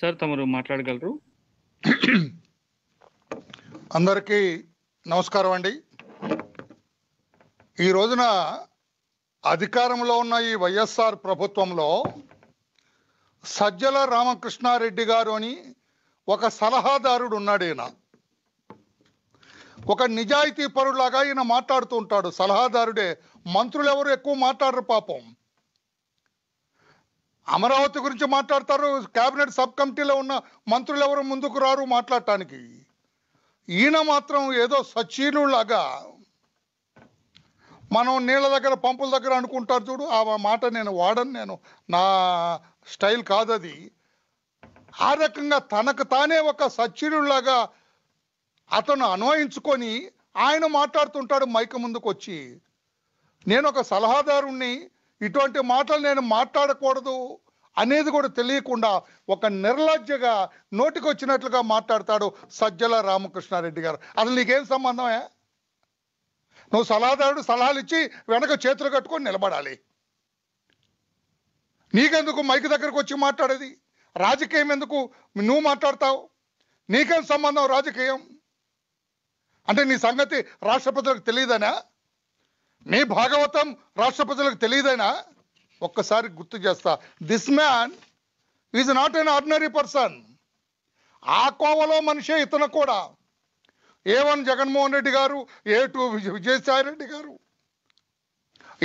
Sir తమరు మాట్లాడగలరు అందరికీ నమస్కారం అండి ఈ రోజున అధికారంలో ఉన్న ఈ వైఎస్ఆర్ ప్రభుత్వంలో సజ్జల రామకృష్ణారెడ్డి గారు అని ఒక సలహాదారుడు ఉన్నాడు ఈయన ఒక నిజాయితీ పరులాగా ఈయన మాట్లాడుతూ ఉంటాడు సలహాదారుడే మంత్రులు ఎవరు ఎక్కువ మాట్లాడరు పాపం అమరావతి గురించి మాట్లాడతారు కేబినెట్ సబ్ కమిటీలో ఉన్న మంత్రులు ఎవరు ముందుకు రారు మాట్లాడటానికి ఈయన మాత్రం ఏదో సచీనులాగా మనం నీళ్ళ దగ్గర పంపుల దగ్గర అనుకుంటారు చూడు ఆ మాట నేను వాడను నేను నా స్టైల్ కాదది ఆ రకంగా తనకు తానే ఒక సచ్చీనులాగా అతను అన్వయించుకొని ఆయన మాట్లాడుతుంటాడు మైక ముందుకు వచ్చి నేను ఒక సలహాదారుణ్ణి ఇటువంటి మాటలు నేను మాట్లాడకూడదు అనేది కూడా తెలియకుండా ఒక నిర్లజ్జగా నోటికి వచ్చినట్లుగా మాట్లాడతాడు సజ్జల రామకృష్ణారెడ్డి గారు అసలు నీకేం సంబంధమే నువ్వు సలహాదారుడు సలహాలు ఇచ్చి వెనక చేతులు కట్టుకొని నిలబడాలి నీకెందుకు మైక్ దగ్గరకు వచ్చి మాట్లాడేది రాజకీయం ఎందుకు నువ్వు మాట్లాడతావు నీకేం సంబంధం రాజకీయం అంటే నీ సంగతి రాష్ట్ర ప్రజలకు తెలియదనా మీ భాగవతం రాష్ట్ర ప్రజలకు తెలియదైనా ఒక్కసారి గుర్తు చేస్తా this man is not an ordinary person ఆ కోవలో మనిషే ఇతను కూడా ఏ వన్ జగన్మోహన్ రెడ్డి గారు ఏ టూ విజయసాయి రెడ్డి గారు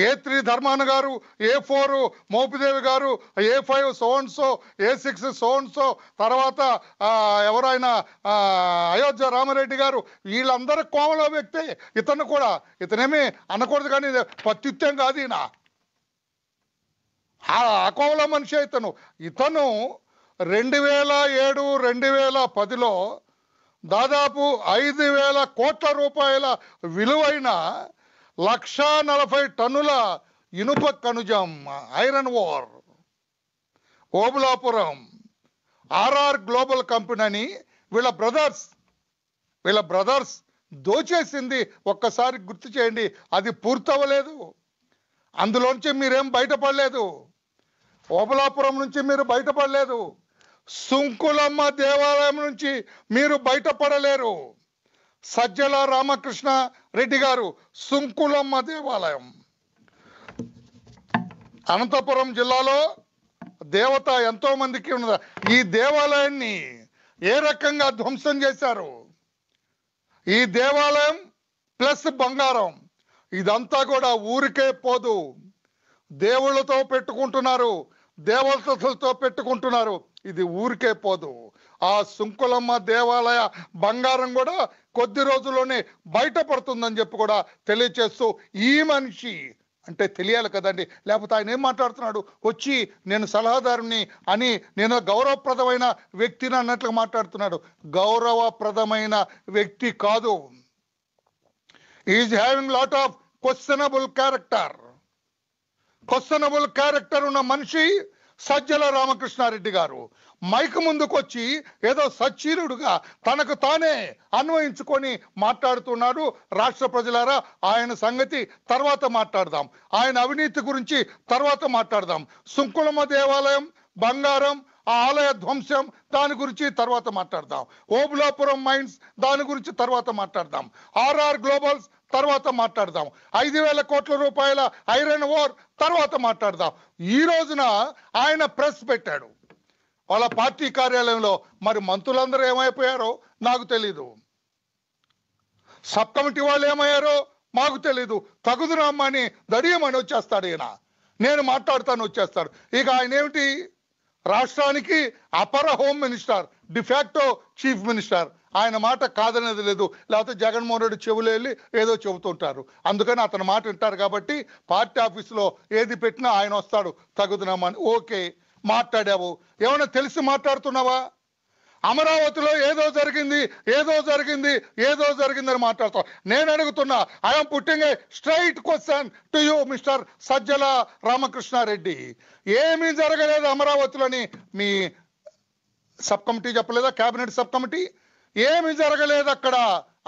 ఏ త్రీ ధర్మాన గారు ఏ ఫోర్ మోపిదేవి గారు ఏ ఫైవ్ సోన్సో ఏ సిక్స్ సోన్సో తర్వాత ఎవరైనా అయోధ్య రామరెడ్డి గారు వీళ్ళందరూ కోమలో వ్యక్తి ఇతను కూడా ఇతనేమి అనకూడదు కానీ ప్రత్యుత్యం కాదు ఈయన ఆ కోమల మనిషి ఇతను ఇతను రెండు వేల ఏడు రెండు వేల పదిలో దాదాపు ఐదు వేల కోట్ల రూపాయల విలువైన లక్ష నలభై టన్నుల ఇనుప కనుజం iron ore Obulapuram R R global company అని వీళ్ళ బ్రదర్స్ వీళ్ళ బ్రదర్స్ దోచేసింది ఒక్కసారి గుర్తు చేయండి అది పూర్తవ్వలేదు అందులోంచి మీరేం బయటపడలేదు ఓబలాపురం నుంచి మీరు బయటపడలేదు సుంకులమ్మ దేవాలయం నుంచి మీరు బయటపడలేరు సజ్జల రామకృష్ణ రెడ్డి గారు సుంకులమ్మ దేవాలయం అనంతపురం జిల్లాలో దేవత ఎంతో మందికి ఉన్న ఈ దేవాలయాన్ని ఏ రకంగా ధ్వంసం చేశారు ఈ దేవాలయం ప్లస్ బంగారం ఇదంతా కూడా ఊరికే పోదు దేవుళ్ళతో పెట్టుకుంటున్నారు దేవతలతో పెట్టుకుంటున్నారు ఇది ఊరికే పోదు ఆ సుంకులమ్మ దేవాలయ బంగారం కూడా కొద్ది రోజుల్లోనే బయటపడుతుందని చెప్పి కూడా తెలియచేస్తూ ఈ మనిషి అంటే తెలియాలి కదండి లేకపోతే ఆయన ఏం మాట్లాడుతున్నాడు వచ్చి నేను సలహాదారుని అని నేను గౌరవప్రదమైన వ్యక్తిని అన్నట్లు మాట్లాడుతున్నాడు గౌరవప్రదమైన వ్యక్తి కాదు is having lot of questionable character questionable character ఉన్న మనిషి సజ్జల రామకృష్ణారెడ్డి గారు మైక్ ముందుకొచ్చి ఏదో సచ్చీరుడుగా తనకు తానే అన్వయించుకొని మాట్లాడుతున్నారు రాష్ట్ర ప్రజలారా ఆయన సంగతి తర్వాత మాట్లాడదాం ఆయన అవినీతి గురించి తర్వాత మాట్లాడదాం సుంకులమ్మ దేవాలయం బంగారం ఆ ఆలయ ధ్వంసం దాని గురించి తర్వాత మాట్లాడదాం ఓబులాపురం మైన్స్ దాని గురించి తర్వాత మాట్లాడదాం ఆర్ఆర్ గ్లోబల్స్ తర్వాత మాట్లాడదాం ఐదు వేల కోట్ల రూపాయల ఐరన్ ఓర్ తర్వాత మాట్లాడదాం ఈ రోజున ఆయన ప్రెస్ పెట్టాడు వాళ్ళ పార్టీ కార్యాలయంలో మరి మంత్రులందరూ ఏమైపోయారో నాకు తెలీదు సబ్ కమిటీ వాళ్ళు ఏమయ్యారో మాకు తెలీదు తగుదురామ్మని దడియమని వచ్చేస్తాడు ఈయన నేను మాట్లాడతాను వచ్చేస్తాడు ఇక ఆయన ఏమిటి రాష్ట్రానికి అపర home minister de facto chief minister ఆయన మాట కాదనేది లేదు లేకపోతే జగన్మోహన్ రెడ్డి చెవులు వెళ్ళి ఏదో చెబుతుంటారు అందుకని అతని మాట వింటారు కాబట్టి పార్టీ ఆఫీసులో ఏది పెట్టినా ఆయన వస్తాడు తగుదనామని ఓకే మాట్లాడావు ఏమైనా తెలిసి మాట్లాడుతున్నావా అమరావతిలో ఏదో జరిగింది ఏదో జరిగింది ఏదో జరిగిందని మాట్లాడుతాం నేను అడుగుతున్నా I'm putting a straight question to you mister Sajjala Ramakrishna Reddy ఏమీ జరగలేదు అమరావతిలోని మీ సబ్ కమిటీ చెప్పలేదా క్యాబినెట్ సబ్ కమిటీ ఏమి జరగలేదు అక్కడ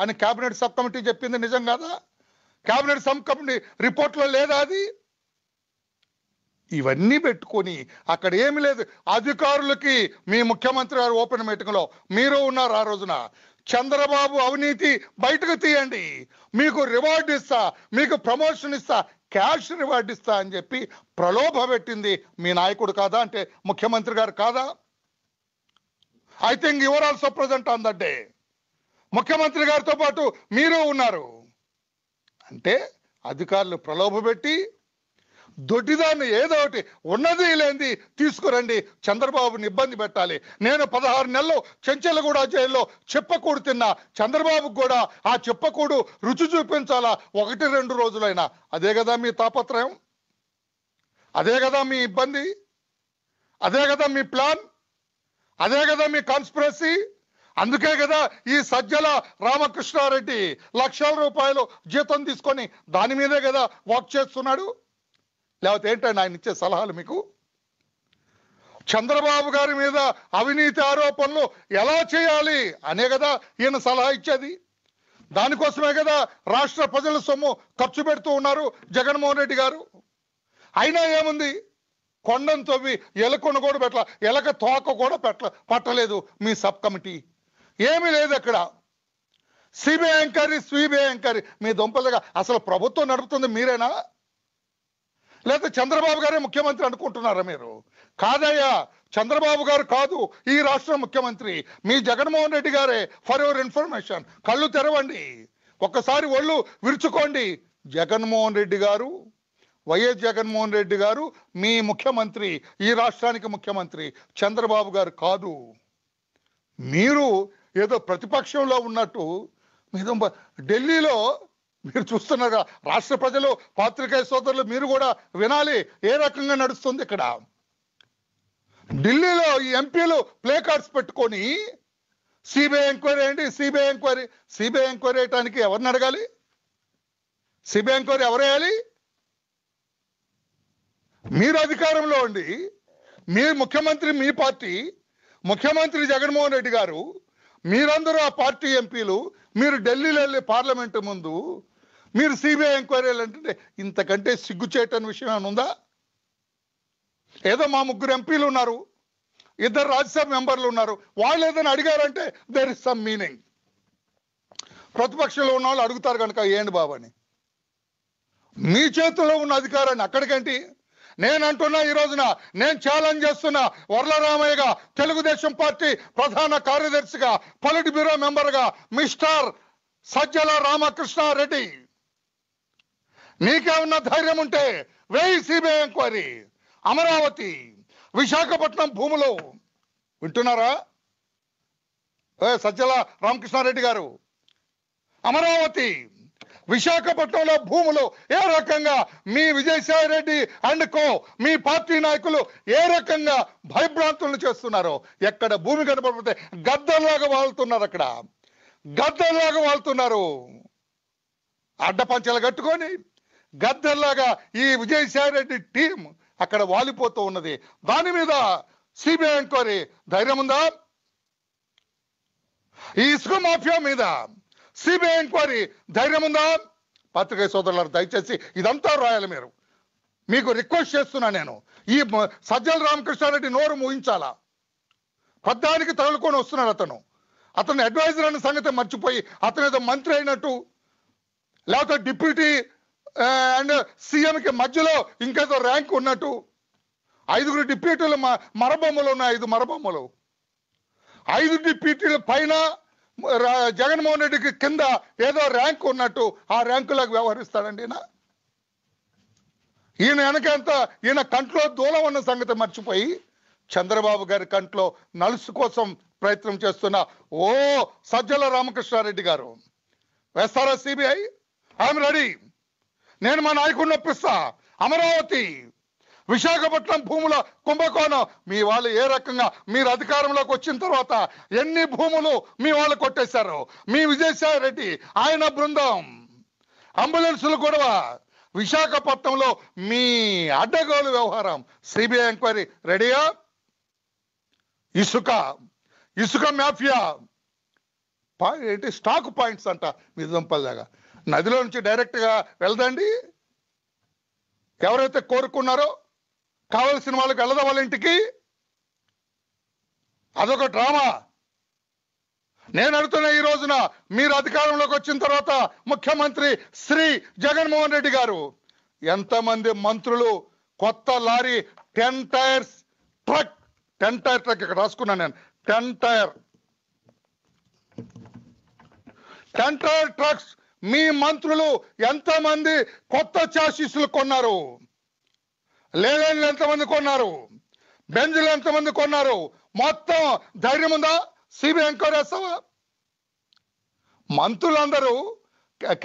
అని క్యాబినెట్ సబ్ కమిటీ చెప్పింది నిజం కాదా క్యాబినెట్ సబ్ కమిటీ రిపోర్ట్లో లేదా అది ఇవన్నీ పెట్టుకొని అక్కడ ఏమి లేదు అధికారులకి మీ ముఖ్యమంత్రి గారు ఓపెన్ మీటింగ్లో మీరు ఉన్నారు ఆ రోజున చంద్రబాబు అవినీతి బయటకు తీయండి మీకు రివార్డు ఇస్తా మీకు ప్రమోషన్ ఇస్తా క్యాష్ రివార్డు ఇస్తా అని చెప్పి ప్రలోభ పెట్టింది మీ నాయకుడు కాదా అంటే ముఖ్యమంత్రి గారు కాదా I think your also present on that day ముఖ్యమంత్రి గారితో పాటు మీరు ఉన్నారు అంటే అధికారులు ప్రలోభ పెట్టి దొడ్డిదాన్ని ఏదో ఒకటి ఉన్నది లేనిది తీసుకురండి చంద్రబాబుని ఇబ్బంది పెట్టాలి నేను పదహారు నెలలు చెంచెలగూడ జైల్లో చెప్పకూడు తిన్నా చంద్రబాబుకు కూడా ఆ చెప్పకూడు రుచి చూపించాలా ఒకటి రెండు రోజులైనా అదే కదా మీ తాపత్రయం అదే కదా మీ ఇబ్బంది అదే కదా మీ ప్లాన్ అదే కదా మీ కాన్స్పిరసీ అందుకే కదా ఈ సజ్జల రామకృష్ణారెడ్డి లక్షల రూపాయలు జీతం తీసుకొని దాని మీదే కదా వాక్ చేస్తున్నాడు లేకపోతే ఏంటండి ఆయన ఇచ్చే సలహాలు మీకు చంద్రబాబు గారి మీద అవినీతి ఆరోపణలు ఎలా చేయాలి అనే కదా ఈయన సలహా ఇచ్చేది దానికోసమే కదా రాష్ట్ర ప్రజల సొమ్ము ఖర్చు పెడుతూ ఉన్నారు జగన్మోహన్ రెడ్డి గారు అయినా ఏముంది కొండను తవ్వి ఎలకను కూడా పెట్ట ఎలక తోక కూడా పెట్ట పట్టలేదు మీ సబ్ కమిటీ ఏమీ లేదు అక్కడ సిబిఐ ఎంక్వైరీ సిబిఐ ఎంక్వైరీ మీ దుంపలుగా అసలు ప్రభుత్వం నడుపుతుంది మీరేనా లేదా చంద్రబాబు గారే ముఖ్యమంత్రి అనుకుంటున్నారా మీరు కాదయ్యా చంద్రబాబు గారు కాదు ఈ రాష్ట్ర ముఖ్యమంత్రి మీ జగన్మోహన్ రెడ్డి గారే ఫర్ యువర్ ఇన్ఫర్మేషన్ కళ్ళు తెరవండి ఒక్కసారి ఒళ్ళు విరుచుకోండి జగన్మోహన్ రెడ్డి గారు వైఎస్ జగన్మోహన్ రెడ్డి గారు మీ ముఖ్యమంత్రి ఈ రాష్ట్రానికి ముఖ్యమంత్రి చంద్రబాబు గారు కాదు మీరు ఏదో ప్రతిపక్షంలో ఉన్నట్టు మీద ఢిల్లీలో మీరు చూస్తున్నారు రాష్ట్ర ప్రజలు పాత్రికేయ సోదరులు మీరు కూడా వినాలి ఏ రకంగా నడుస్తుంది ఇక్కడ ఢిల్లీలో ఈ ఎంపీలు ప్లే కార్డ్స్ పెట్టుకొని సిబిఐ ఎంక్వైరీ అండి సిబిఐ ఎంక్వైరీ సిబిఐ ఎంక్వైరీ వేయటానికి ఎవరిని అడగాలి సిబిఐ ఎంక్వైరీ ఎవరు వేయాలి మీరు అధికారంలో ఉండి మీ ముఖ్యమంత్రి మీ పార్టీ ముఖ్యమంత్రి జగన్మోహన్ రెడ్డి గారు మీరందరూ ఆ పార్టీ ఎంపీలు మీరు ఢిల్లీలో వెళ్ళి పార్లమెంటు ముందు మీరు సిబిఐ ఎంక్వైరీలు అంటే ఇంతకంటే సిగ్గు చేయటం విషయం ఏమైనా ఉందా ఏదో మా ముగ్గురు ఎంపీలు ఉన్నారు ఇద్దరు రాజ్యసభ మెంబర్లు ఉన్నారు వాళ్ళు ఏదైనా అడిగారంటే దెర్ ఇస్ సమ్ మీనింగ్ ప్రతిపక్షంలో ఉన్న వాళ్ళు అడుగుతారు కనుక ఏంటి బాబు అని మీ చేతిలో ఉన్న అధికారాన్ని అక్కడికేంటి నేను అంటున్నా ఈ రోజున నేను ఛాలెంజ్ చేస్తున్నా వరలరామయ్యగా తెలుగుదేశం పార్టీ ప్రధాన కార్యదర్శిగా పొలిట్ బ్యూరో మెంబర్గా మిస్టర్ సజ్జల రామకృష్ణారెడ్డి మీకే ఉన్న ధైర్యం ఉంటే వేయి సిబిఐ ఎంక్వైరీ అమరావతి విశాఖపట్నం భూములు వింటున్నారా ఏ సజ్జల రామకృష్ణారెడ్డి గారు అమరావతి విశాఖపట్నంలో భూములు ఏ రకంగా మీ విజయసాయి రెడ్డి అండ్ కో మీ పార్టీ నాయకులు ఏ రకంగా భయభ్రాంతులను చేస్తున్నారో ఎక్కడ భూమి కనపడితే గద్దల్లాగా వాళ్తున్నారు అక్కడ గద్దల్లాగా వాళ్తున్నారు అడ్డపంచలు కట్టుకొని గద్దెల్లాగా ఈ విజయసాయి రెడ్డి టీం అక్కడ వాలిపోతూ ఉన్నది దాని మీద సిబిఐ ఎంక్వైరీ ధైర్యం ఉందా ఈ ఇసుక మాఫియా మీద సిబిఐ ఎంక్వైరీ ధైర్యం ఉందా పత్రిక సోదరులు దయచేసి ఇదంతా రాయాలి మీరు మీకు రిక్వెస్ట్ చేస్తున్నా నేను ఈ సజ్జల రామకృష్ణారెడ్డి నోరు మూయించాలా పద్దానికి తగులుకొని వస్తున్నాడు అతను అతను అడ్వైజర్ అనే సంగతి మర్చిపోయి అతను ఏదో మంత్రి అయినట్టు లేకపోతే డిప్యూటీ అండ్ సీఎంకి మధ్యలో ఇంకేదో ర్యాంక్ ఉన్నట్టు ఐదుగురు డిప్యూటీలు మరబొమ్మలు ఉన్నాయి ఐదు మరబొమ్మలు ఐదు డిప్యూటీల పైన జగన్మోహన్ రెడ్డికి కింద ఏదో ర్యాంక్ ఉన్నట్టు ఆ ర్యాంకులకు వ్యవహరిస్తాడండి ఈయన ఈయన వెనకంత ఈయన కంట్లో దూలం ఉన్న సంగతి మర్చిపోయి చంద్రబాబు గారి కంట్లో నలుసు కోసం ప్రయత్నం చేస్తున్న ఓ సజ్జల రామకృష్ణారెడ్డి గారు వేస్తారా సిబిఐ ఐఎమ్ రెడీ నేను మా నాయకుడిని ఒప్పిస్తా అమరావతి విశాఖపట్నం భూముల కుంభకోణం మీ వాళ్ళు ఏ రకంగా మీరు అధికారంలోకి వచ్చిన తర్వాత ఎన్ని భూములు మీ వాళ్ళు కొట్టేశారు మీ విజయసాయి రెడ్డి ఆయన బృందం అంబులెన్సులు కూడా విశాఖపట్నంలో మీ అడ్డగోలు వ్యవహారం సిబిఐ ఎంక్వైరీ రెడీయా ఇసుక ఇసుక మాఫియా ఏంటి స్టాక్ పాయింట్స్ అంట దంపల్ దాకా నదిలో నుంచి డైరెక్ట్ గా వెళ్దండి ఎవరైతే కోరుకున్నారో కావలసిన వాళ్ళకి వెళ్ళదా వాళ్ళ ఇంటికి అదొక డ్రామా నేను అడుగుతున్నా ఈ రోజున మీరు అధికారంలోకి వచ్చిన తర్వాత ముఖ్యమంత్రి శ్రీ జగన్మోహన్ రెడ్డి గారు ఎంతమంది మంత్రులు కొత్త lorry ten tyres truck ten tyre truck ఇక్కడ రాసుకున్నాను నేను ten tyre ten tyre trucks మీ మంత్రులు ఎంతమంది కొత్త చాసిస్లు కొన్నారు లేదని ఎంతమంది కొన్నారు బెంజులు ఎంతమంది కొన్నారు మొత్తం ధైర్యం ఉందా సిబి ఎంక్వైరీ వేస్తావా మంత్రులందరూ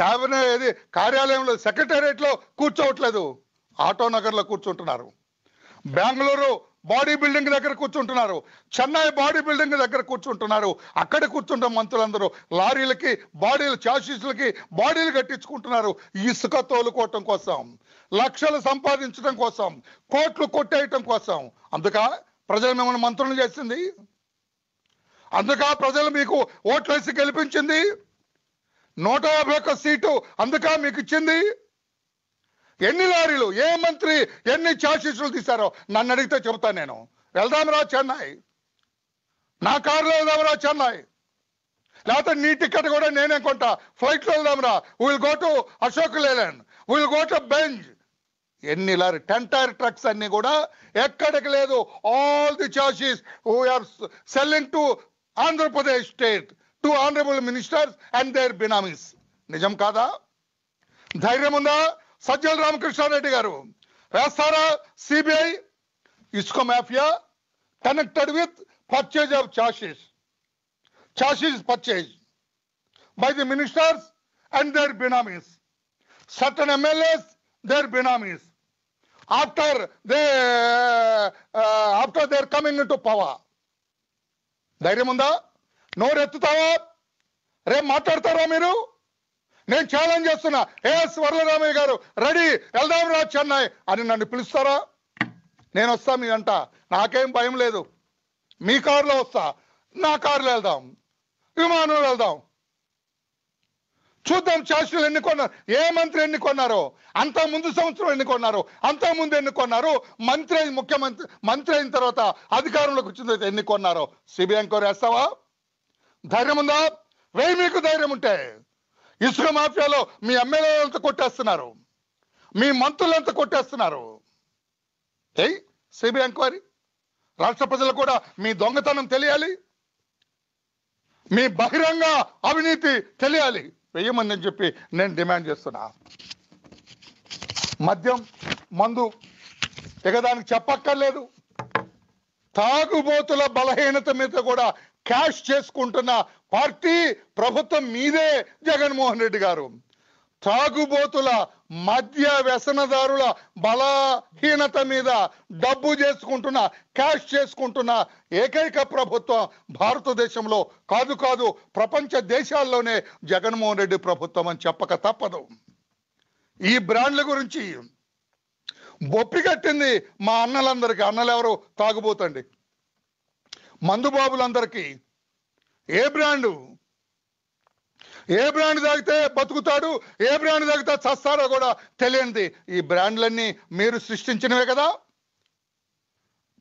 క్యాబినెట్ ఇది కార్యాలయంలో సెక్రటేరియట్లో కూర్చోవట్లేదు ఆటోనగర్లో కూర్చుంటున్నారు బెంగళూరు బాడీ బిల్డింగ్ దగ్గర కూర్చుంటున్నారు చెన్నై బాడీ బిల్డింగ్ దగ్గర కూర్చుంటున్నారు అక్కడ కూర్చుంట మంత్రులందరూ లారీలకి బాడీలు చాషీసులకి బాడీలు కట్టించుకుంటున్నారు ఇసుక తోలుకోవటం కోసం లక్షలు సంపాదించడం కోసం కోట్లు కొట్టేయటం కోసం అందుక ప్రజలు మిమ్మల్ని మంత్రులు చేసింది అందుక ప్రజలు మీకు ఓట్లేసి గెలిపించింది నూట యాభై ఒక్క సీటు అందుక మీకు ఇచ్చింది ఎన్ని లారీలు ఏ మంత్రి ఎన్ని చార్జ్షీట్లు తీశారో నన్ను అడిగితే చెబుతాను నేను వెళ్దాంరా చెన్నై నా కారులో వెళ్దాంరా చెన్నై లేకపోతే నీ టికెట్ కూడా నేనే కొంటా ఫ్లైట్లో వెళ్దాంరా will go to Ashok Leyland will go to Benz ఎన్ని లారీ టెన్ టైర్ ట్రక్స్ అన్ని కూడా ఎక్కడికి లేదు all the charges we are selling to Andhra Pradesh state to honourable ministers and their benamis నిజం కాదా ధైర్యం ఉందా సజ్జల రామకృష్ణారెడ్డి గారు వేస్తారా సిబిఐ ఇసుక mafia connected with purchase of chassis chassis purchase by the ministers and their benamis certain MLAs their benamis after they after their coming to power ధైర్యం ఉందా నోరు ఎత్తుతావా రేపు మాట్లాడతారా మీరు నేను ఛాలెంజ్ చేస్తున్నా ఏఎస్ వరలరామయ్య గారు రెడీ వెళ్దాం రా చెన్నై అని నన్ను పిలుస్తారా నేను వస్తా మీ అంట నాకేం భయం లేదు మీ కారులో వస్తా నా కారులో వెళ్దాం విమానంలో వెళ్దాం చూద్దాం శాస్త్రులు ఎన్ని కొన్నారు ఏ మంత్రి ఎన్ని అంత ముందు సంవత్సరం ఎన్ని కొన్నారు అంత ముందు ఎన్ని కొన్నారు మంత్రి ముఖ్యమంత్రి మంత్రి అయిన తర్వాత అధికారంలోకి వచ్చిన తర్వాత ఎన్ని కొన్నారో సిబిఐ ఎంక్వైరీ వేస్తావా ధైర్యం ఉందా వేయి మీకు ధైర్యం ఉంటే ఇసుక మాఫియాలో మీ ఎమ్మెల్యేలంతా కొట్టేస్తున్నారు మీ మంత్రులంతా కొట్టేస్తున్నారు ఏయ్ సిబిఐ ఎంక్వైరీ రాష్ట్ర ప్రజలు కూడా మీ దొంగతనం తెలియాలి మీ బహిరంగ అవినీతి తెలియాలి వెయ్యమంది చెప్పి నేను డిమాండ్ చేస్తున్నా మద్యం మందు ఇక దానికి చెప్పక్కర్లేదు తాగుబోతుల బలహీనత మీద కూడా క్యాష్ చేసుకుంటున్న పార్టీ ప్రభుత్వం మీదే జగన్మోహన్ రెడ్డి గారు తాగుబోతుల మద్య వ్యసనదారుల బలహీనత మీద డబ్బు చేసుకుంటున్న క్యాష్ చేసుకుంటున్న ఏకైక ప్రభుత్వం భారతదేశంలో కాదు కాదు ప్రపంచ దేశాల్లోనే జగన్మోహన్ రెడ్డి ప్రభుత్వం అని చెప్పక తప్పదు ఈ బ్రాండ్ల గురించి బొప్పి కట్టింది మా అన్నలందరికీ అన్నలు ఎవరు తాగుబోతండి మందుబాబులందరికీ ఏ బ్రాండు ఏ బ్రాండ్ తాగితే బతుకుతాడు ఏ బ్రాండ్ తాగితే చస్తారో కూడా తెలియంది ఈ బ్రాండ్లన్నీ మీరు సృష్టించినవే కదా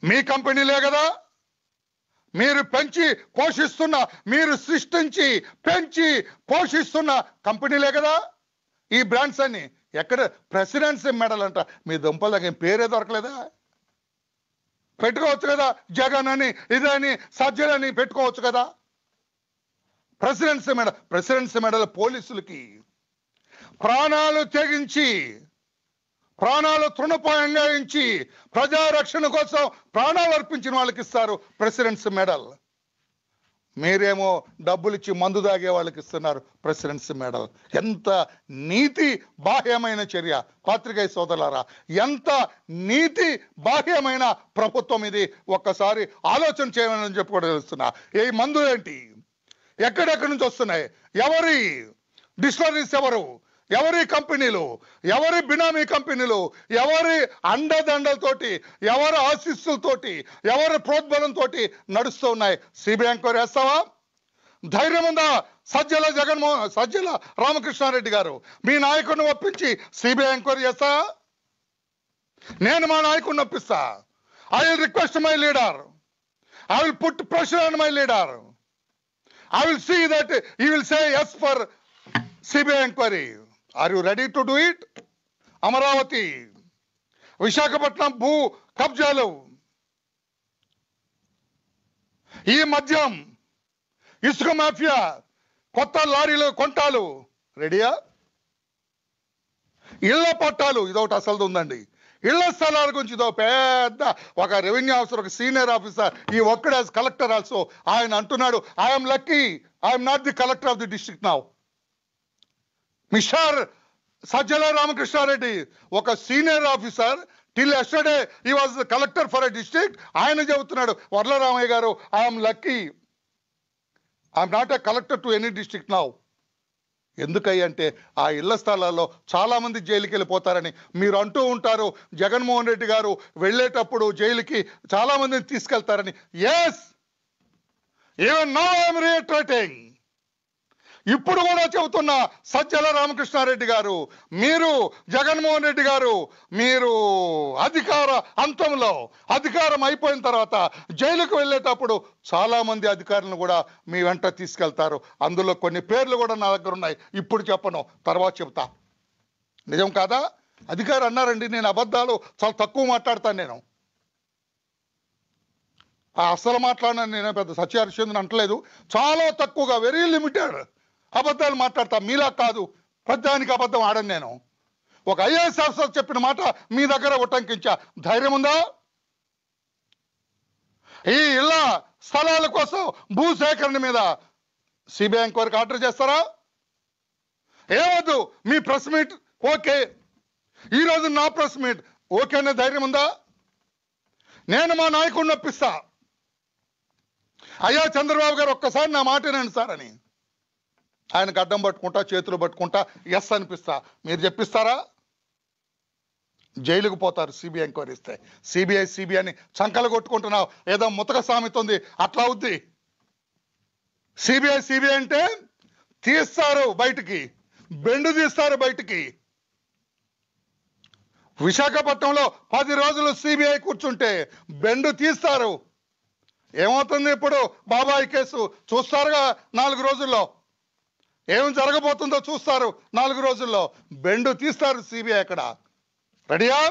మీ కంపెనీలే కదా మీరు పెంచి పోషిస్తున్న మీరు సృష్టించి పెంచి పోషిస్తున్న కంపెనీలే కదా ఈ బ్రాండ్స్ అన్ని ఎక్కడ ప్రెసిడెన్సీ మెడల్ అంట మీ దుంపల దగ్గర పేరే దొరకలేదా పెట్టుకోవచ్చు కదా జగన్ అని ఇదని సజ్జలని పెట్టుకోవచ్చు కదా ప్రెసిడెన్సీ మెడల్ ప్రెసిడెన్సీ మెడల్ పోలీసులకి ప్రాణాలు తెగించి ప్రాణాలు తృణపాయంగా ఇచ్చి ప్రజారక్షణ కోసం ప్రాణాలు అర్పించిన వాళ్ళకి ఇస్తారు ప్రెసిడెంట్స్ మెడల్ మీరేమో డబ్బులు ఇచ్చి మందు తాగే వాళ్ళకి ఇస్తున్నారు ప్రెసిడెంట్స్ మెడల్ ఎంత నీతి బాహ్యమైన చర్య పాత్రికేయ సోదరులారా ఎంత నీతి బాహ్యమైన ప్రభుత్వం ఇది ఒక్కసారి ఆలోచన చేయమని చెప్పుకోవడం తెలుస్తున్నా ఏ మందు ఏంటి ఎక్కడెక్కడి నుంచి వస్తున్నాయి ఎవరి డిస్టరీస్ ఎవరు ఎవరి కంపెనీలు ఎవరి బినామీ కంపెనీలు ఎవరి అండదండలతోటి ఎవరి ఆశీస్సులతోటి ఎవరి ప్రోద్బలంతో నడుస్తూ ఉన్నాయి సిబిఐ ఎంక్వైరీ వేస్తావా ధైర్యం ఉందా సజ్జల జగన్మోహన్ సజ్జల రామకృష్ణారెడ్డి గారు మీ నాయకుడిని ఒప్పించి సిబిఐ ఎంక్వైరీ చేస్తా నేను మా నాయకుడిని ఒప్పిస్తా I will request my leader I will put pressure and my leader I will see that you will say yes for CBI enquiry are you ready to do it Amaravati Visakhapatnam భూ కబ్జాలు ఈ మద్యం ఇసుక మాఫియా కొత్త లారీలు కొంటాలు రెడీయా ఇళ్ల పట్టాలు ఇదొకటి అసలు ఉందండి ఇళ్ల స్థలాల గురించి ఇదో పెద్ద ఒక రెవెన్యూ ఆఫీసర్ ఒక సీనియర్ ఆఫీసర్ ఈ ఒక్కడ కలెక్టర్ ఆల్సో ఆయన అంటున్నాడు I'm lucky I'm not the collector of the district now mister Sajjala Ramakrishna Reddy ఒక senior officer till yesterday he was collector for a district ఆయన చెబుతున్నాడు వరలరామయ్య గారు I'm lucky I'm not a collector to any district now ఎందుకయ్య అంటే ఆ ఇళ్ల స్థలాల్లో చాలామంది జైలుకి వెళ్ళిపోతారని మీరు అంటూ ఉంటారు జగన్మోహన్ రెడ్డి గారు వెళ్ళేటప్పుడు జైలుకి చాలామందిని తీసుకెళ్తారని yes even no I'm reiterating ఇప్పుడు కూడా చెబుతున్న సజ్జల రామకృష్ణారెడ్డి గారు మీరు జగన్మోహన్ రెడ్డి గారు మీరు అధికార అంతంలో అధికారం అయిపోయిన తర్వాత జైలుకు వెళ్ళేటప్పుడు చాలామంది అధికారులను కూడా మీ వెంట తీసుకెళ్తారు అందులో కొన్ని పేర్లు కూడా నా దగ్గర ఉన్నాయి ఇప్పుడు చెప్పను తర్వాత చెబుతా నిజం కాదా అధికారు అన్నారండి నేను అబద్ధాలు చాలా తక్కువ మాట్లాడతాను నేను అసలు మాట్లాడినా నేను పెద్ద సత్యారు అంటలేదు చాలా తక్కువగా వెరీ లిమిటెడ్ అబద్ధాలు మాట్లాడతా మీలా కాదు ప్రజానికి అబద్ధం ఆడను నేను ఒక ఐఏఎస్ ఆఫీసర్ చెప్పిన మాట మీ దగ్గర ఉటంకించా ధైర్యం ఉందా ఈ ఇళ్ళ స్థలాల కోసం భూసేకరణ మీద సిబిఐ ఎంక్వైరీకి ఆర్డర్ చేస్తారా ఏమద్దు మీ ప్రెస్ మీట్ ఓకే ఈరోజు నా ప్రెస్ మీట్ ఓకే అనే ధైర్యం ఉందా నేను మా నాయకుడిని నొప్పిస్తా అయ్యా చంద్రబాబు గారు ఒక్కసారి నా మాట నేను సార్ అని ఆయన గడ్డం పట్టుకుంటా చేతులు పట్టుకుంటా ఎస్ అనిపిస్తా మీరు చెప్పిస్తారా జైలుకు పోతారు సిబిఐ ఎంక్వైరీ ఇస్తే సిబిఐ సిబిఐని చంకలు కొట్టుకుంటున్నావు ఏదో ముతక సామెత ఉంది అట్లా అవుద్ది సిబిఐ సిబిఐ అంటే తీస్తారు బయటికి బెండు తీస్తారు బయటికి విశాఖపట్నంలో పది రోజులు సిబిఐ కూర్చుంటే బెండు తీస్తారు ఏమవుతుంది ఇప్పుడు బాబాయ్ కేసు చూస్తారుగా నాలుగు రోజుల్లో ఏం జరగబోతుందో చూస్తారు నాలుగు రోజుల్లో బెండు తీస్తారు సిబిఐ అక్కడ రెడీయా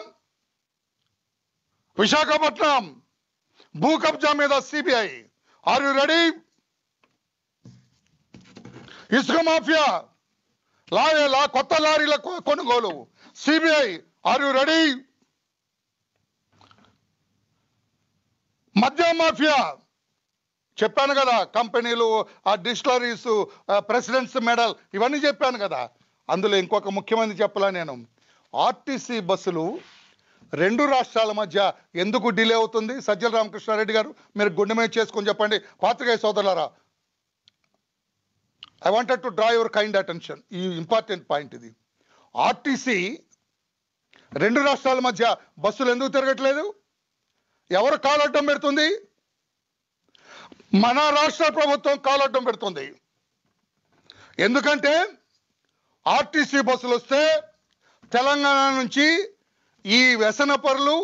విశాఖపట్నం భూ కబ్జా మీద సిబిఐ ఆర్ యు రెడీ ఇసుక మాఫియా లాయే లా కొత్త లారీల కొనుగోలు సిబిఐ ఆర్ యు రెడీ మద్య మాఫియా చెప్పాను కదా కంపెనీలు ఆ డిస్టిలరీస్ ప్రెసిడెంట్స్ మెడల్ ఇవన్నీ చెప్పాను కదా అందులో ఇంకొక ముఖ్యమంత్రి చెప్పలా నేను ఆర్టీసీ బస్సులు రెండు రాష్ట్రాల మధ్య ఎందుకు డిలే అవుతుంది సజ్జల రామకృష్ణారెడ్డి గారు మీరు గుండె మీద చేసుకొని చెప్పండి పాత్రికేయ సోదరులారా I wanted to draw your kind attention ఈ ఇంపార్టెంట్ పాయింట్ ఇది ఆర్టీసీ రెండు రాష్ట్రాల మధ్య బస్సులు ఎందుకు తిరగట్లేదు ఎవరు కాలడ్డం పెడుతుంది మన రాష్ట్ర ప్రభుత్వం కాలడ్డం పెడుతుంది ఎందుకంటే ఆర్టీసీ బస్సులు వస్తే తెలంగాణ నుంచి ఈ వ్యసన పరులు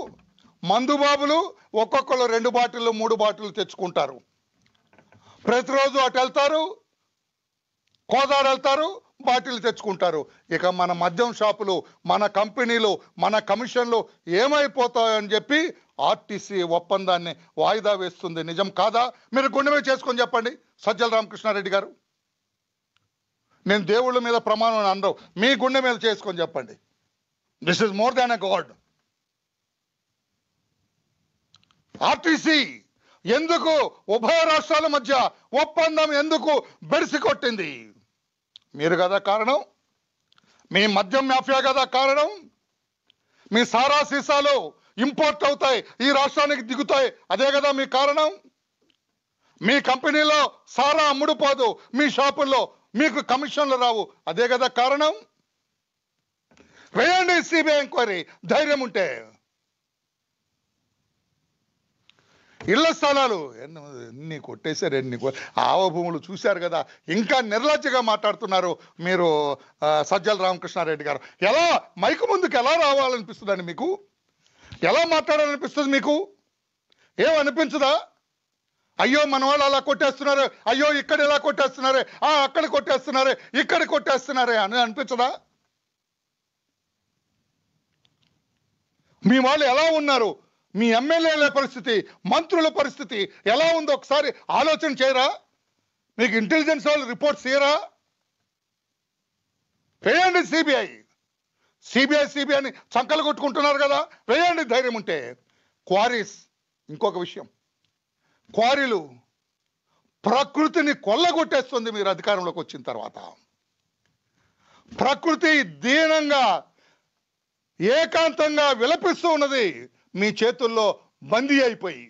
మందుబాబులు ఒక్కొక్కళ్ళు రెండు బాటిళ్ళు మూడు బాటిళ్ళు తెచ్చుకుంటారు ప్రతిరోజు అటు వెళ్తారు కోదాడు వెళ్తారు బాటిల్ తెచ్చుకుంటారు ఇక మన మద్యం షాపులు మన కంపెనీలు మన కమిషన్లు ఏమైపోతాయని చెప్పి ఆర్టీసీ ఒప్పందాన్ని వాయిదా వేస్తుంది నిజం కాదా మీరు గుండెమే చేసుకొని చెప్పండి సజ్జల రామకృష్ణారెడ్డి గారు నేను దేవుళ్ళ మీద ప్రమాణం అనరు మీ గుండె మీద చేసుకొని చెప్పండి this is more than a god RTC ఎందుకు ఉభయ రాష్ట్రాల మధ్య ఒప్పందం ఎందుకు బెరిసి కొట్టింది మీరు కదా కారణం మీ మద్యం మాఫియా కదా కారణం మీ సారా సీసాలు ఇంపోర్ట్ అవుతాయి ఈ రాష్ట్రానికి దిగుతాయి అదే కదా మీ కారణం మీ కంపెనీలో సారా అమ్ముడుపోదు మీ షాపుల్లో మీకు కమిషన్లు రావు అదే కదా కారణం వేయండి సిబిఐ ఎంక్వైరీ ధైర్యం ఉంటే ఇళ్ల స్థలాలు ఎన్ని కొట్టేశారు ఎన్ని ఆవ భూములు చూశారు కదా ఇంకా నిర్లజ్జగా మాట్లాడుతున్నారు మీరు సజ్జల రామకృష్ణారెడ్డి గారు ఎలా మైకు ముందుకు ఎలా రావాలనిపిస్తుందండి మీకు ఎలా మాట్లాడాలనిపిస్తుంది మీకు ఏమనిపించదా అయ్యో మన వాళ్ళు అలా కొట్టేస్తున్నారు అయ్యో ఇక్కడ ఇలా కొట్టేస్తున్నారే ఆ అక్కడ కొట్టేస్తున్నారు ఇక్కడ కొట్టేస్తున్నారే అని అనిపించదా మీ వాళ్ళు ఎలా ఉన్నారు మీ ఎమ్మెల్యేల పరిస్థితి మంత్రుల పరిస్థితి ఎలా ఉందో ఒకసారి ఆలోచన చేయరా మీకు ఇంటెలిజెన్స్ వాళ్ళు రిపోర్ట్స్ ఇయరా వేయండి సిబిఐ సిబిఐ సిబిఐని చంకలు కొట్టుకుంటున్నారు కదా వేయండి ధైర్యం ఉంటే క్వారీస్ ఇంకొక విషయం క్వారీలు ప్రకృతిని కొల్లగొట్టేస్తుంది మీరు అధికారంలోకి వచ్చిన తర్వాత ప్రకృతి దీనంగా ఏకాంతంగా విలపిస్తూ ఉన్నది మీ చేతుల్లో బందీ అయిపోయి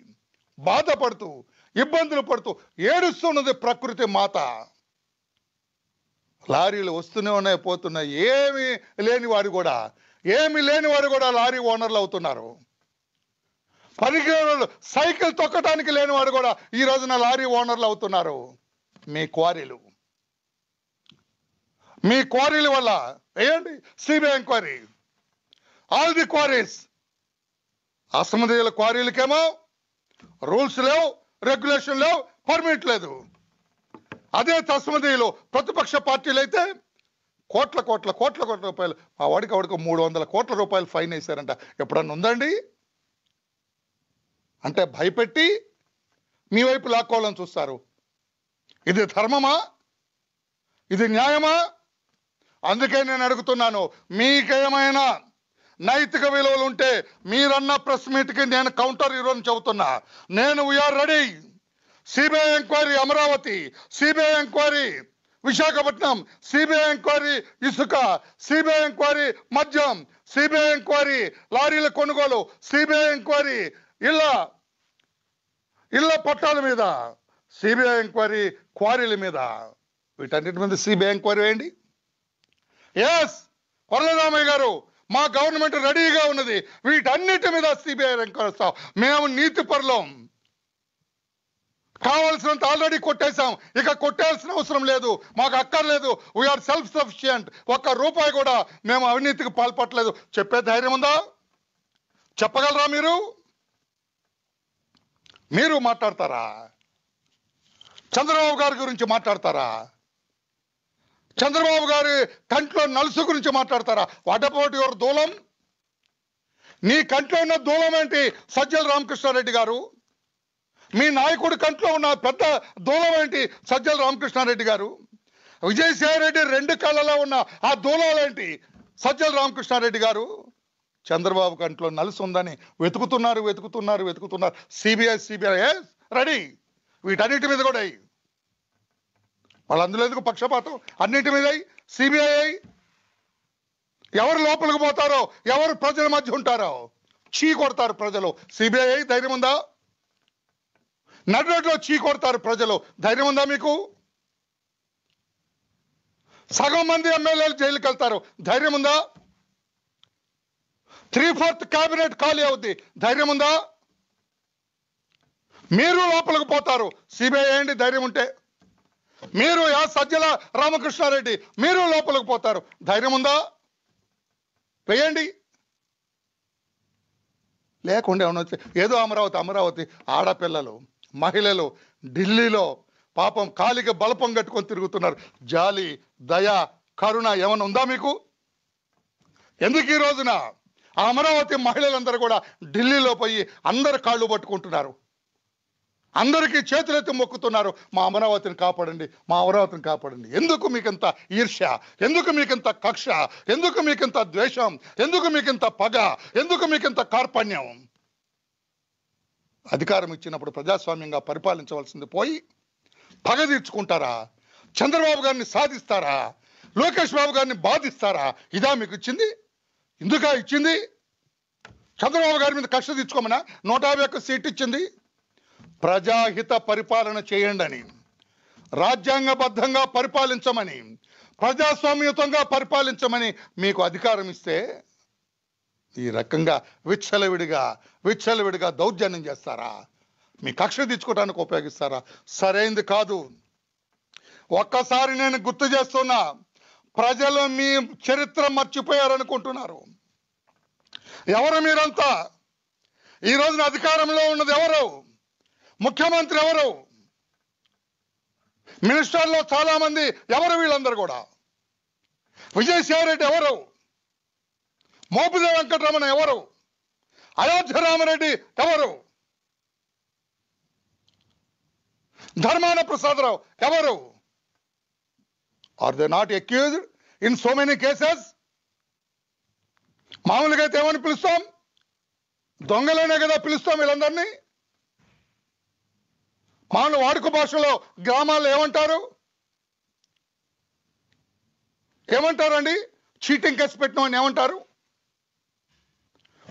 బాధపడుతూ ఇబ్బందులు పడుతూ ఏడుస్తున్నది ప్రకృతి మాత లారీలు వస్తూనే ఉన్నాయి పోతున్నాయి ఏమి లేని వారు కూడా ఏమి లేని వారు కూడా లారీ ఓనర్లు అవుతున్నారు పరికరాలు సైకిల్ లేని లేనివాడు కూడా ఈ రోజున లారీ ఓనర్లు అవుతున్నారు మీ క్వారీలు మీ క్వారీల వల్ల ఏంటి CBI enquiry all the quarries అసమధీయుల క్వారీలకేమో రూల్స్ లేవు రెగ్యులేషన్ లేవు పర్మిట్ లేదు అదే తస్మదీయులు ప్రతిపక్ష పార్టీలు అయితే కోట్ల కోట్ల కోట్ల కోట్ల రూపాయలు మా వాడికి వాడికి మూడు వందల కోట్ల రూపాయలు ఫైన్ వేశారంట ఎప్పుడన్నా ఉందండి అంటే భయపెట్టి మీ వైపు లాక్కోవాలని చూస్తారు ఇది ధర్మమా ఇది న్యాయమా అందుకే నేను అడుగుతున్నాను మీకేమైనా నైతిక విలువలు ఉంటే మీరన్న ప్రెస్ మీట్కి నేను కౌంటర్ ఈరోజు చెబుతున్నా నేను we are ready CBI enquiry Amaravati CBI enquiry Visakhapatnam CBI enquiry ఇసుక సిబిఐ ఎంక్వైరీ మద్యం సిబిఐ ఎంక్వైరీ లారీల కొనుగోలు సిబిఐ ఎంక్వైరీ ఇళ్ళ ఇళ్ళ పట్టాల మీద సిబిఐ ఎంక్వైరీ క్వారీల మీద వీటన్నిటి మీద సిబిఐ ఎంక్వైరీ వేయండి ఎస్ కొరలరామయ్య గారు మా గవర్నమెంట్ రెడీగా ఉన్నది వీటన్నిటి మీద సిబిఐ రంకొస్తాం మేము నీతి పరులం కావాల్సినంత ఆల్రెడీ కొట్టేశాం ఇక కొట్టాల్సిన అవసరం లేదు మాకు అక్కర్లేదు వీఆర్ సెల్ఫ్ సఫిషియంట్ ఒక్క రూపాయి కూడా మేము అవినీతికి పాల్పడలేదు చెప్పే ధైర్యం ఉందా చెప్పగలరా మీరు మీరు మాట్లాడతారా చంద్రబాబు గారి గురించి మాట్లాడతారా చంద్రబాబు గారి కంట్లో నలుసు గురించి మాట్లాడతారా వాట్ అబౌట్ యువర్ దూలం నీ కంట్లో ఉన్న దూలం ఏంటి సజ్జల రామకృష్ణారెడ్డి గారు మీ నాయకుడి కంట్లో ఉన్న పెద్ద దూలం ఏంటి సజ్జల రామకృష్ణారెడ్డి గారు విజయసాయి రెడ్డి రెండు కళ్ళలో ఉన్న ఆ దూలాలేంటి సజ్జల రామకృష్ణారెడ్డి గారు చంద్రబాబు కంట్లో నలుసు ఉందని వెతుకుతున్నారు వెతుకుతున్నారు వెతుకుతున్నారు సిబిఐ సిబిఐ రెడీ వీటన్నిటి మీద కూడా అయ్యి వాళ్ళు అందులో ఎందుకు పక్షపాతం అన్నింటి మీద సిబిఐ ఎవరు లోపలికి పోతారో ఎవరు ప్రజల మధ్య ఉంటారో చీ కొడతారు ప్రజలు సిబిఐ ధైర్యం ఉందా నడినట్లో చీ కొడతారు ప్రజలు ధైర్యం ఉందా మీకు సగం మంది ఎమ్మెల్యేలు జైలుకి వెళ్తారు ధైర్యం ఉందా త్రీ ఫోర్త్ క్యాబినెట్ ఖాళీ అవుద్ది ధైర్యం ఉందా మీరు లోపలికి పోతారు సిబిఐ అండి ధైర్యం ఉంటే మీరు యా సజ్జల రామకృష్ణారెడ్డి మీరు లోపలికి పోతారు ధైర్యం ఉందా వేయండి లేకుండా ఉండొచ్చు ఏదో అమరావతి అమరావతి ఆడపిల్లలు మహిళలు ఢిల్లీలో పాపం కాలికి బలపం కట్టుకొని తిరుగుతున్నారు జాలి దయ కరుణ ఏమైనా ఉందా మీకు ఎందుకు ఈ రోజున అమరావతి మహిళలందరూ కూడా ఢిల్లీలో పోయి అందరు కాళ్ళు పట్టుకుంటున్నారు అందరికీ చేతులెత్తి మొక్కుతున్నారు మా అమరావతిని కాపాడండి మా అమరావతిని కాపాడండి ఎందుకు మీకింత ఈర్ష్య ఎందుకు మీకింత కక్ష ఎందుకు మీకింత ద్వేషం ఎందుకు మీకంత పగ ఎందుకు మీకంత కార్పణ్యం అధికారం ఇచ్చినప్పుడు ప్రజాస్వామ్యంగా పరిపాలించవలసింది పోయి పగ తీర్చుకుంటారా చంద్రబాబు గారిని సాధిస్తారా లోకేష్ బాబు గారిని బాధిస్తారా ఇదా మీకు ఇచ్చింది ఇందుక ఇచ్చింది చంద్రబాబు గారి మీద కక్ష తీర్చుకోమన నూట యాభై ఒక్క సీట్ ఇచ్చింది ప్రజాహిత పరిపాలన చేయండి అని రాజ్యాంగబద్ధంగా పరిపాలించమని ప్రజాస్వామ్యుతంగా పరిపాలించమని మీకు అధికారం ఇస్తే ఈ రకంగా విచ్చలవిడిగా విచ్చలవిడిగా దౌర్జన్యం చేస్తారా మీ కక్ష తీర్చుకోవడానికి ఉపయోగిస్తారా సరైంది కాదు ఒక్కసారి నేను గుర్తు చేస్తున్నా ప్రజలు మీ చరిత్ర మర్చిపోయారనుకుంటున్నారు ఎవరు మీరంతా ఈ రోజున అధికారంలో ఉన్నది ఎవరు ముఖ్యమంత్రి ఎవరు మినిస్టర్లో చాలా మంది ఎవరు వీళ్ళందరూ కూడా రెడ్డి ఎవరు మోపిదే వెంకటరమణ ఎవరు అయోధ్య రామరెడ్డి ఎవరు ధర్మాన ప్రసాదరావు ఎవరు are they not accused in so many cases మామూలుగా అయితే ఏమని పిలుస్తాం దొంగలనే కదా పిలుస్తాం వీళ్ళందరినీ మాన వాడుక భాషలో గ్రామాలు ఏమంటారు ఏమంటారండి చీటింగ్ కేసు పెట్టినామని ఏమంటారు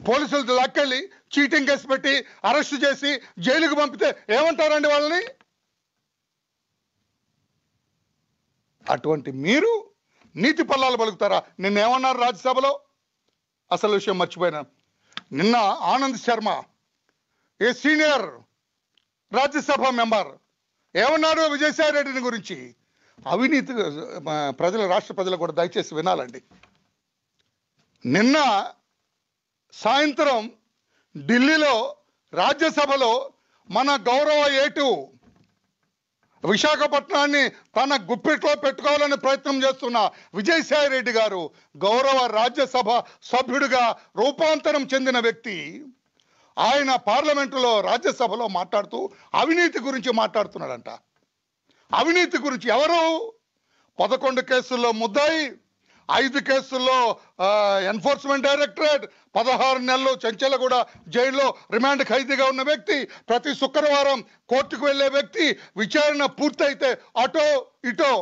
పోలీసులు లక్కెళ్ళి చీటింగ్ కేసు పెట్టి అరెస్ట్ చేసి జైలుకు పంపితే ఏమంటారండి వాళ్ళని అటువంటి మీరు నీతి పల్లాలు పలుకుతారా నిన్నేమన్నారు రాజ్యసభలో అసలు విషయం మర్చిపోయినా నిన్న Anand Sharma a senior Rajya Sabha member ఏమన్నాడు విజయసాయి రెడ్డిని గురించి అవినీతి ప్రజలు రాష్ట్ర ప్రజలు కూడా దయచేసి వినాలండి నిన్న సాయంత్రం ఢిల్లీలో రాజ్యసభలో మన గౌరవ ఏటు విశాఖపట్నాన్ని తన గుప్పిట్లో పెట్టుకోవాలని ప్రయత్నం చేస్తున్న విజయసాయి రెడ్డి గారు గౌరవ రాజ్యసభ సభ్యుడిగా రూపాంతరం చెందిన వ్యక్తి ఆయన పార్లమెంటులో రాజ్యసభలో మాట్లాడుతూ అవినీతి గురించి మాట్లాడుతున్నాడంట అవినీతి గురించి ఎవరు పదకొండు కేసుల్లో ముద్దాయి ఐదు కేసుల్లో ఎన్ఫోర్స్మెంట్ డైరెక్టరేట్ పదహారు నెలలు చెంచలగూడ జైల్లో రిమాండ్ ఖైదీగా ఉన్న వ్యక్తి ప్రతి శుక్రవారం కోర్టుకు వెళ్ళే వ్యక్తి విచారణ పూర్తయితే అటో ఇటో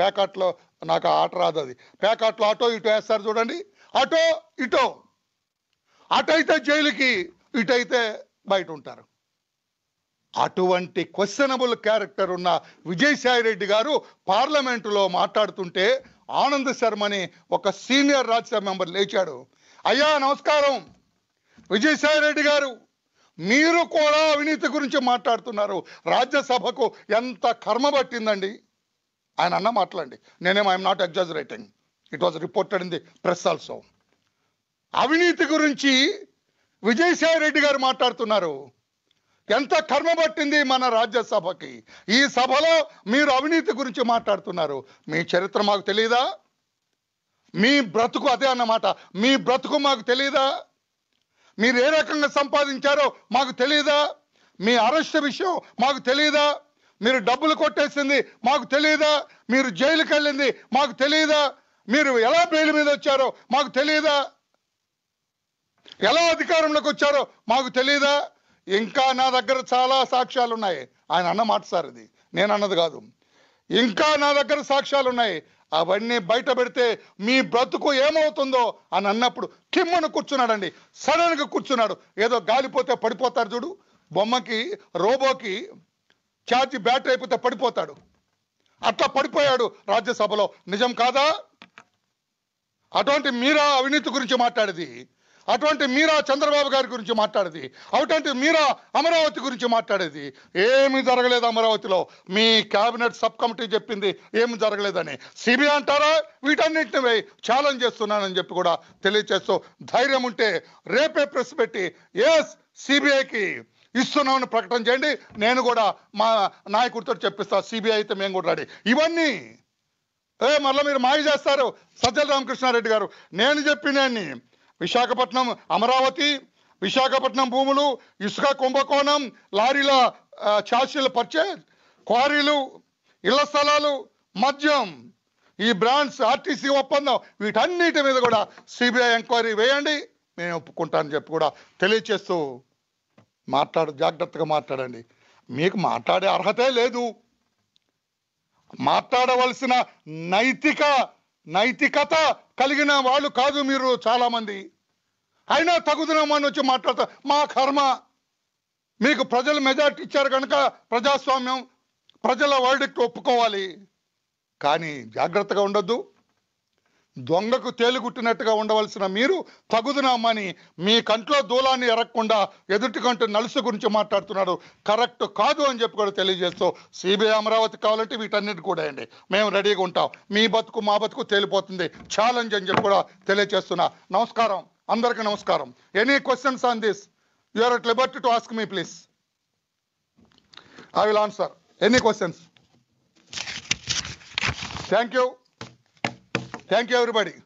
ప్యాకాట్లో నాకు ఆట రాదు అది ప్యాకాట్లో అటో ఇటో వేస్తారు చూడండి అటో ఇటో అటైతే జైలుకి ఇటైతే బయట ఉంటారు అటువంటి క్వశ్చనబుల్ క్యారెక్టర్ ఉన్న విజయసాయి రెడ్డి గారు పార్లమెంటులో మాట్లాడుతుంటే ఆనంద్ శర్మని ఒక సీనియర్ రాజ్యసభ మెంబర్ లేచాడు అయ్యా నమస్కారం విజయసాయి రెడ్డి గారు మీరు కూడా అవినీతి గురించి మాట్లాడుతున్నారు రాజ్యసభకు ఎంత కర్మ పట్టిందండి ఆయన అన్న మాట్లాడండి నేనేం I'm not exaggerating it was reported in the press also అవినీతి గురించి విజయసాయి రెడ్డి గారు మాట్లాడుతున్నారు ఎంత కర్మ పట్టింది మన రాజ్యసభకి ఈ సభలో మీరు అవినీతి గురించి మాట్లాడుతున్నారు మీ చరిత్ర మాకు తెలియదా మీ బ్రతుకు అదే అన్నమాట మీ బ్రతుకు మాకు తెలియదా మీరు ఏ రకంగా సంపాదించారో మాకు తెలియదా మీ అరెస్ట్ విషయం మాకు తెలియదా మీరు డబ్బులు కొట్టేసింది మాకు తెలియదా మీరు జైలుకి వెళ్ళింది మాకు తెలియదా మీరు ఎలా బెయిల్ మీద వచ్చారో మాకు తెలియదా ఎలా అధికారంలోకి వచ్చారో మాకు తెలియదా ఇంకా నా దగ్గర చాలా సాక్ష్యాలు ఉన్నాయి ఆయన అన్న మాట సార్ ఇది నేను అన్నది కాదు ఇంకా నా దగ్గర సాక్ష్యాలు ఉన్నాయి అవన్నీ బయట పెడితే మీ బ్రతుకు ఏమవుతుందో అని అన్నప్పుడు కిమ్మను కూర్చున్నాడండి సడన్గా కూర్చున్నాడు ఏదో గాలిపోతే పడిపోతారు చూడు బొమ్మకి రోబోకి ఛార్జ్ బ్యాటరీ అయిపోతే పడిపోతాడు అట్లా పడిపోయాడు రాజ్యసభలో నిజం కాదా అటువంటి మీరా అవినీతి గురించి మాట్లాడేది అటువంటి మీరా చంద్రబాబు గారి గురించి మాట్లాడేది అటువంటి మీరా అమరావతి గురించి మాట్లాడేది ఏమి జరగలేదు అమరావతిలో మీ కేబినెట్ సబ్ కమిటీ చెప్పింది ఏమి జరగలేదని సిబిఐ అంటారా వీటన్నింటిని ఛాలెంజ్ చేస్తున్నానని చెప్పి కూడా తెలియచేస్తూ ధైర్యం ఉంటే రేపే ప్రెస్ పెట్టి ఎస్ సిబిఐకి ఇస్తున్నామని ప్రకటన చేయండి నేను కూడా మా నాయకుడితో చెప్పిస్తా సిబిఐ అయితే మేము కూడా రెడీ ఇవన్నీ ఏ మళ్ళీ మీరు మాయ చేస్తారు సజ్జల రామకృష్ణారెడ్డి గారు నేను చెప్పినాన్ని విశాఖపట్నం అమరావతి విశాఖపట్నం భూములు ఇసుక కుంభకోణం లారీల ఛార్జీల పరిచే క్వారీలు ఇళ్ల స్థలాలు మద్యం ఈ బ్రాండ్స్ ఆర్టీసీ ఒప్పందం వీటన్నిటి మీద కూడా సిబిఐ ఎంక్వైరీ వేయండి మేము ఒప్పుకుంటానని చెప్పి కూడా తెలియచేస్తూ మాట్లాడు జాగ్రత్తగా మాట్లాడండి మీకు మాట్లాడే అర్హతే లేదు మాట్లాడవలసిన నైతిక నైతికత కలిగిన వాళ్ళు కాదు మీరు చాలా మంది అయినా తగుదనమని వచ్చి మాట్లాడతారు మా కర్మ మీకు ప్రజలు మెజార్టీ ఇచ్చారు కనుక ప్రజాస్వామ్యం ప్రజల వర్డిక్ట్ ఒప్పుకోవాలి కానీ జాగ్రత్తగా ఉండొద్దు దొంగకు తేలుగుట్టినట్టుగా ఉండవలసిన మీరు తగుదునామని మీ కంట్లో దూలాన్ని ఎరగకుండా ఎదుటి కంటే నలుసు గురించి మాట్లాడుతున్నాడు కరెక్ట్ కాదు అని చెప్పి కూడా తెలియజేస్తూ సిబిఐ అమరావతి కావాలంటే వీటన్నిటి కూడా అండి మేము రెడీగా ఉంటాం మీ బతుకు మా బతుకు తేలిపోతుంది ఛాలెంజ్ అని చెప్పి కూడా తెలియజేస్తున్నా నమస్కారం అందరికీ నమస్కారం any questions on this you are at liberty to ask me please I will answer any questions thank you Thank you, everybody.